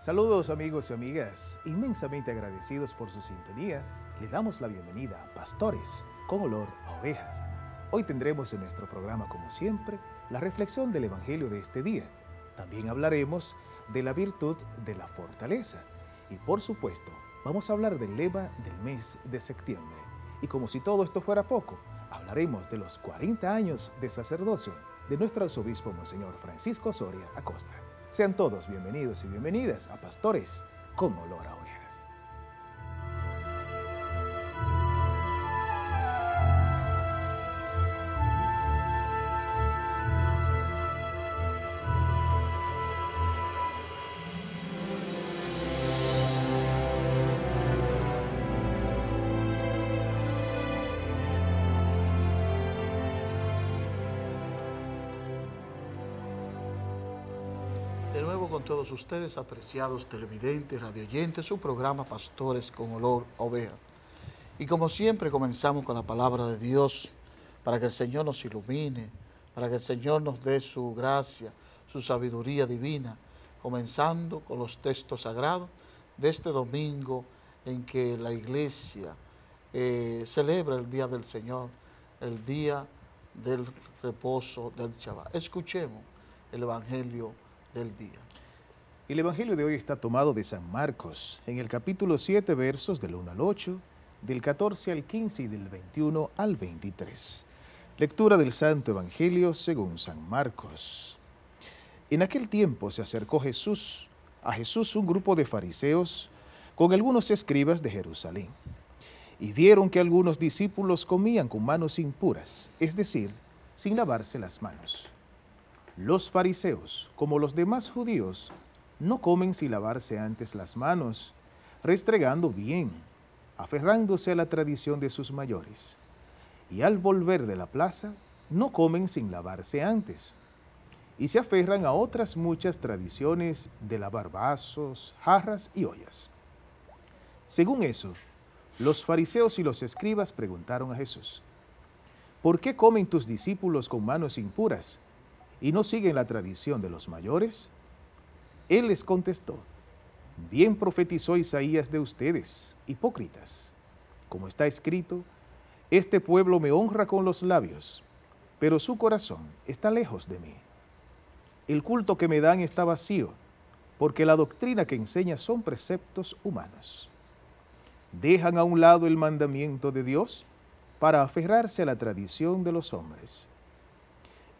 Saludos amigos y amigas, inmensamente agradecidos por su sintonía, le damos la bienvenida a Pastores con olor a ovejas. Hoy tendremos en nuestro programa, como siempre, la reflexión del Evangelio de este día. También hablaremos de la virtud de la fortaleza. Y por supuesto, vamos a hablar del lema del mes de septiembre. Y como si todo esto fuera poco, hablaremos de los 40 años de sacerdocio de nuestro arzobispo Monseñor Francisco Soria Acosta. Sean todos bienvenidos y bienvenidas a Pastores con Olor a nuevo con todos ustedes, apreciados televidentes, radioyentes, su programa Pastores con Olor a Oveja. Y como siempre comenzamos con la palabra de Dios para que el Señor nos ilumine, para que el Señor nos dé su gracia, su sabiduría divina, comenzando con los textos sagrados de este domingo en que la iglesia eh, celebra el Día del Señor, el Día del Reposo del Shabbat. Escuchemos el Evangelio del día. El Evangelio de hoy está tomado de San Marcos, en el capítulo 7, versos del 1 al 8, del 14 al 15 y del 21 al 23. Lectura del Santo Evangelio según San Marcos. En aquel tiempo se acercó Jesús, a Jesús un grupo de fariseos con algunos escribas de Jerusalén, y vieron que algunos discípulos comían con manos impuras, es decir, sin lavarse las manos. Los fariseos, como los demás judíos, no comen sin lavarse antes las manos, restregando bien, aferrándose a la tradición de sus mayores. Y al volver de la plaza, no comen sin lavarse antes. Y se aferran a otras muchas tradiciones de lavar vasos, jarras y ollas. Según eso, los fariseos y los escribas preguntaron a Jesús, ¿por qué comen tus discípulos con manos impuras y no siguen la tradición de los mayores? Él les contestó, bien profetizó Isaías de ustedes, hipócritas. Como está escrito, este pueblo me honra con los labios, pero su corazón está lejos de mí. El culto que me dan está vacío, porque la doctrina que enseña son preceptos humanos. Dejan a un lado el mandamiento de Dios para aferrarse a la tradición de los hombres.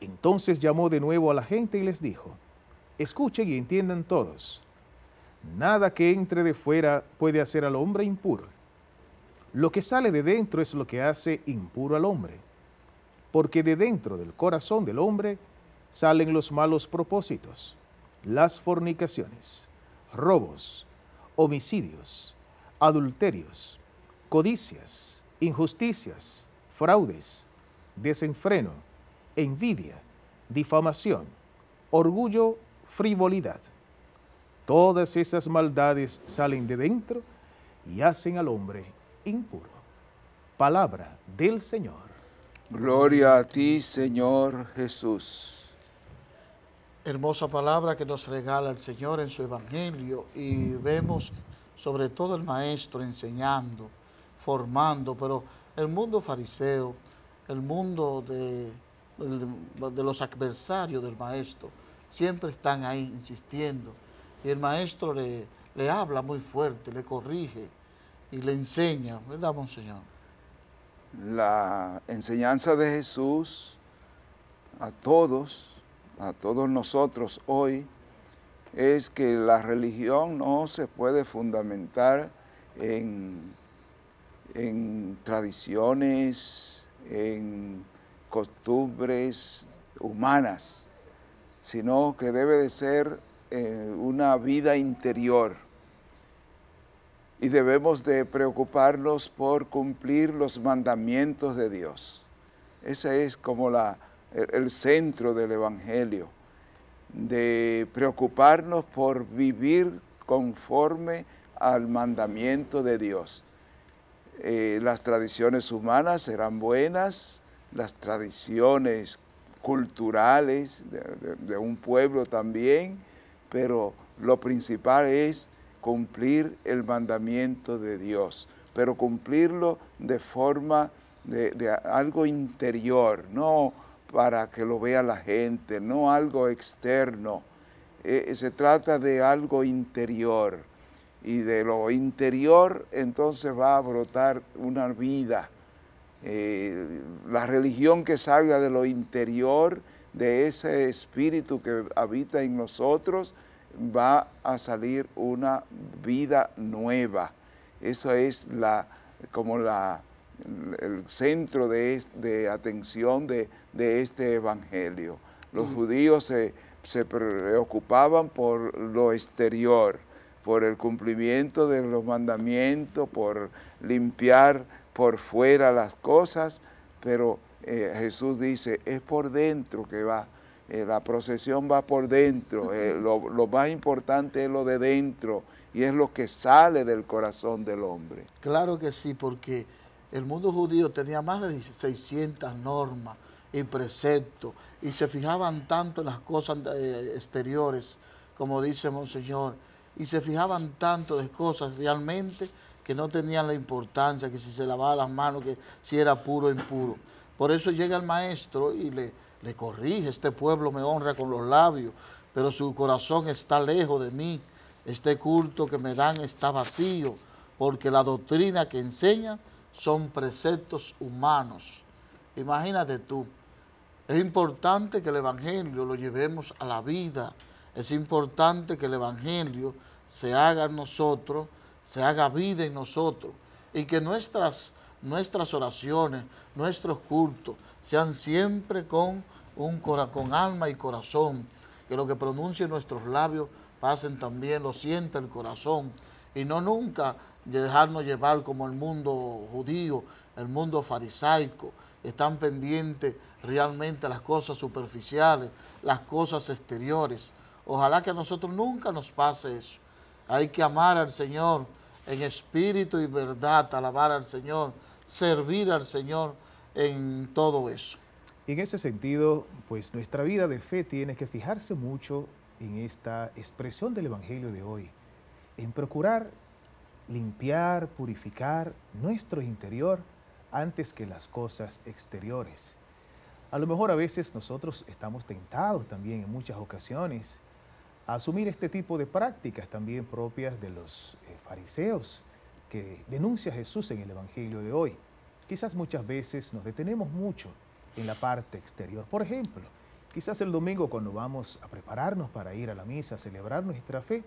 Entonces llamó de nuevo a la gente y les dijo, Escuchen y entiendan todos. Nada que entre de fuera puede hacer al hombre impuro. Lo que sale de dentro es lo que hace impuro al hombre. Porque de dentro del corazón del hombre salen los malos propósitos, las fornicaciones, robos, homicidios, adulterios, codicias, injusticias, fraudes, desenfreno, envidia, difamación, orgullo frivolidad. Todas esas maldades salen de dentro y hacen al hombre impuro. Palabra del Señor. Gloria a ti, Señor Jesús. Hermosa palabra que nos regala el Señor en su Evangelio y vemos sobre todo el Maestro enseñando, formando, pero el mundo fariseo, el mundo de, de los adversarios del Maestro, siempre están ahí insistiendo. Y el maestro le, le habla muy fuerte, le corrige y le enseña, ¿verdad, Monseñor? La enseñanza de Jesús a todos, a todos nosotros hoy, es que la religión no se puede fundamentar en, en tradiciones, en costumbres humanas, sino que debe de ser eh, una vida interior. Y debemos de preocuparnos por cumplir los mandamientos de Dios. Ese es como la, el, centro del Evangelio, de preocuparnos por vivir conforme al mandamiento de Dios. Eh, las tradiciones humanas serán buenas, las tradiciones culturales de, un pueblo también, pero lo principal es cumplir el mandamiento de Dios, pero cumplirlo de forma de, algo interior, no para que lo vea la gente, no algo externo. Eh, eh, se trata de algo interior y de lo interior entonces va a brotar una vida eh, la religión que salga de lo interior, de ese espíritu que habita en nosotros, va a salir una vida nueva. Eso es la, como la, el centro de, atención de, este evangelio. Los mm. judíos se, se preocupaban por lo exterior, por el cumplimiento de los mandamientos, por limpiar por fuera las cosas, pero eh, Jesús dice, es por dentro que va, eh, la procesión va por dentro, eh, lo, más importante es lo de dentro y es lo que sale del corazón del hombre. Claro que sí, porque el mundo judío tenía más de 600 normas y preceptos y se fijaban tanto en las cosas exteriores, como dice Monseñor, y se fijaban tanto de cosas realmente que no tenían la importancia, que si se lavaba las manos, que si era puro o impuro. Por eso llega el maestro y le, le corrige, este pueblo me honra con los labios, pero su corazón está lejos de mí, este culto que me dan está vacío, porque la doctrina que enseña son preceptos humanos. Imagínate tú, es importante que el Evangelio lo llevemos a la vida, es importante que el Evangelio se haga en nosotros, se haga vida en nosotros y que nuestras, nuestras oraciones, nuestros cultos sean siempre con, un con alma y corazón, que lo que pronuncien nuestros labios pasen también, lo sienta el corazón y no nunca dejarnos llevar como el mundo judío, el mundo farisaico, están pendientes realmente las cosas superficiales, las cosas exteriores. Ojalá que a nosotros nunca nos pase eso. Hay que amar al Señor en espíritu y verdad, alabar al Señor, servir al Señor en todo eso. en ese sentido, pues nuestra vida de fe tiene que fijarse mucho en esta expresión del Evangelio de hoy, en procurar limpiar, purificar nuestro interior antes que las cosas exteriores. A lo mejor a veces nosotros estamos tentados también en muchas ocasiones asumir este tipo de prácticas también propias de los eh, fariseos que denuncia Jesús en el Evangelio de hoy. Quizás muchas veces nos detenemos mucho en la parte exterior. Por ejemplo, quizás el domingo cuando vamos a prepararnos para ir a la misa, a celebrar nuestra fe,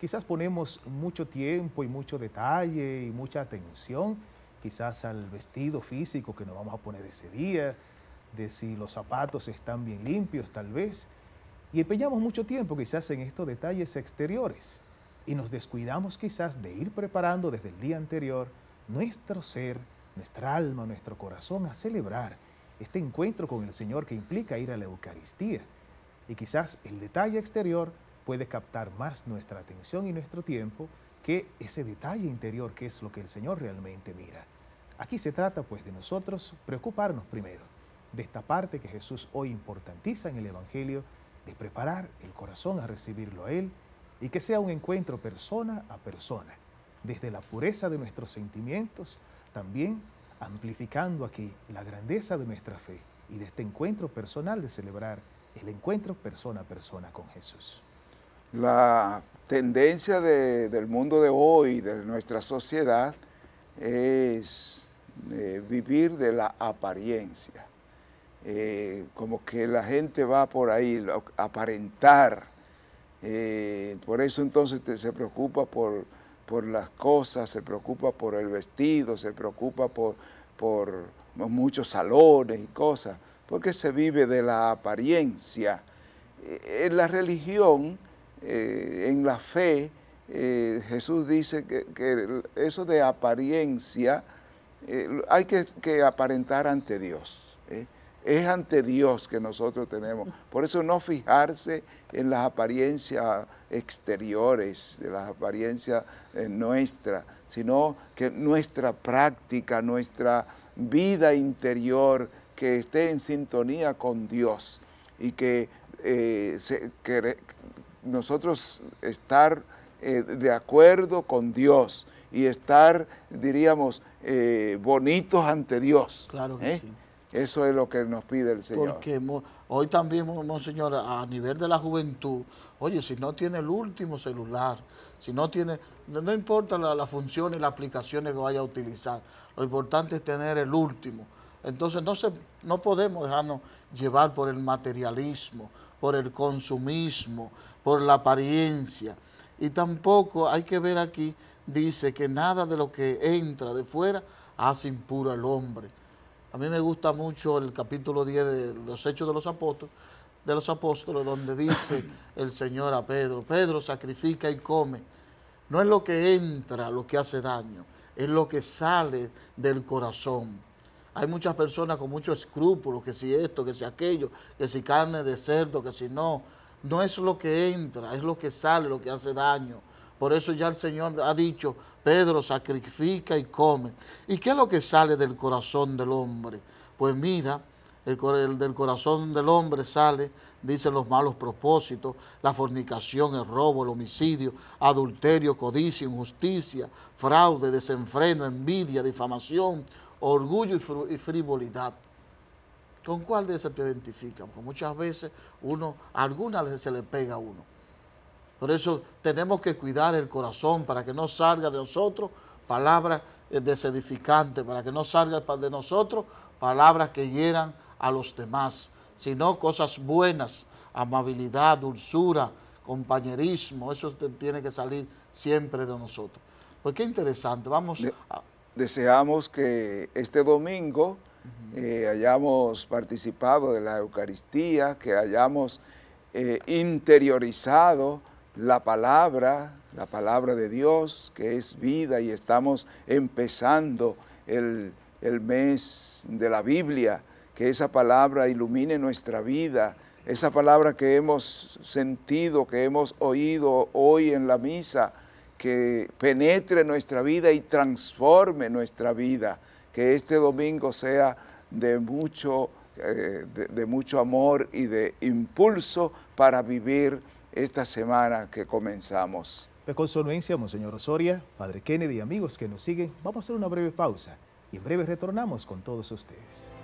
quizás ponemos mucho tiempo y mucho detalle y mucha atención quizás al vestido físico que nos vamos a poner ese día, de si los zapatos están bien limpios tal vez, y empeñamos mucho tiempo quizás en estos detalles exteriores y nos descuidamos quizás de ir preparando desde el día anterior nuestro ser, nuestra alma, nuestro corazón a celebrar este encuentro con el Señor que implica ir a la Eucaristía. Y quizás el detalle exterior puede captar más nuestra atención y nuestro tiempo que ese detalle interior que es lo que el Señor realmente mira. Aquí se trata pues de nosotros preocuparnos primero de esta parte que Jesús hoy importantiza en el Evangelio de preparar el corazón a recibirlo a Él y que sea un encuentro persona a persona, desde la pureza de nuestros sentimientos, también amplificando aquí la grandeza de nuestra fe y de este encuentro personal de celebrar el encuentro persona a persona con Jesús. La tendencia del mundo de hoy, de nuestra sociedad, es eh, vivir de la apariencia. Eh, como que la gente va por ahí, aparentar. Eh, por eso entonces se preocupa por, por, las cosas, se preocupa por el vestido, se preocupa por, por muchos salones y cosas, porque se vive de la apariencia. Eh, en la religión, en la fe, Jesús dice que, eso de apariencia hay que, que aparentar ante Dios es ante Dios que nosotros tenemos. Por eso no fijarse en las apariencias exteriores, de las apariencias eh, nuestra, nuestras, sino que nuestra práctica, nuestra vida interior, que esté en sintonía con Dios y que, eh, se, nosotros estar eh, de acuerdo con Dios y estar, diríamos, bonitos ante Dios. Claro que sí eso es lo que nos pide el Señor. Porque hoy también, Monseñor, a nivel de la juventud, oye, si no tiene el último celular, si no tiene, no, importa la, función y las aplicaciones que vaya a utilizar, lo importante es tener el último. Entonces no, se, no podemos dejarnos llevar por el materialismo, por el consumismo, por la apariencia. Y tampoco hay que ver aquí, dice que nada de lo que entra de fuera hace impuro al hombre a mí me gusta mucho el capítulo 10 de los Hechos de los Apóstoles, de los Apóstoles, donde dice el Señor a Pedro, Pedro sacrifica y come. No es lo que entra lo que hace daño, es lo que sale del corazón. Hay muchas personas con muchos escrúpulos, que si esto, que si aquello, que si carne de cerdo, que si no. No es lo que entra, es lo que sale, lo que hace daño. Por eso ya el Señor ha dicho, Pedro sacrifica y come. ¿Y qué es lo que sale del corazón del hombre? Pues mira, el, del corazón del hombre sale, dicen los malos propósitos, la fornicación, el robo, el homicidio, adulterio, codicia, injusticia, fraude, desenfreno, envidia, difamación, orgullo y, frivolidad. ¿Con cuál de esas te identificas? Porque muchas veces uno, a alguna se le pega a uno. Por eso tenemos que cuidar el corazón para que no salga de nosotros palabras eh, desedificantes, para que no salga de nosotros palabras que hieran a los demás, sino cosas buenas, amabilidad, dulzura, compañerismo, eso tiene que salir siempre de nosotros. Pues qué interesante, vamos a... Deseamos que este domingo eh, hayamos participado de la Eucaristía, que hayamos eh, interiorizado la palabra, la palabra de Dios, que es vida, y estamos empezando el, mes de la Biblia, que esa palabra ilumine nuestra vida, esa palabra que hemos sentido, que hemos oído hoy en la misa, que penetre nuestra vida y transforme nuestra vida, que este domingo sea de mucho, eh, de mucho amor y de impulso para vivir esta semana que comenzamos. De consonancia, Monseñor Osoria, Padre Kennedy, y e amigos que nos siguen, vamos a hacer una breve pausa y en breve retornamos con todos ustedes.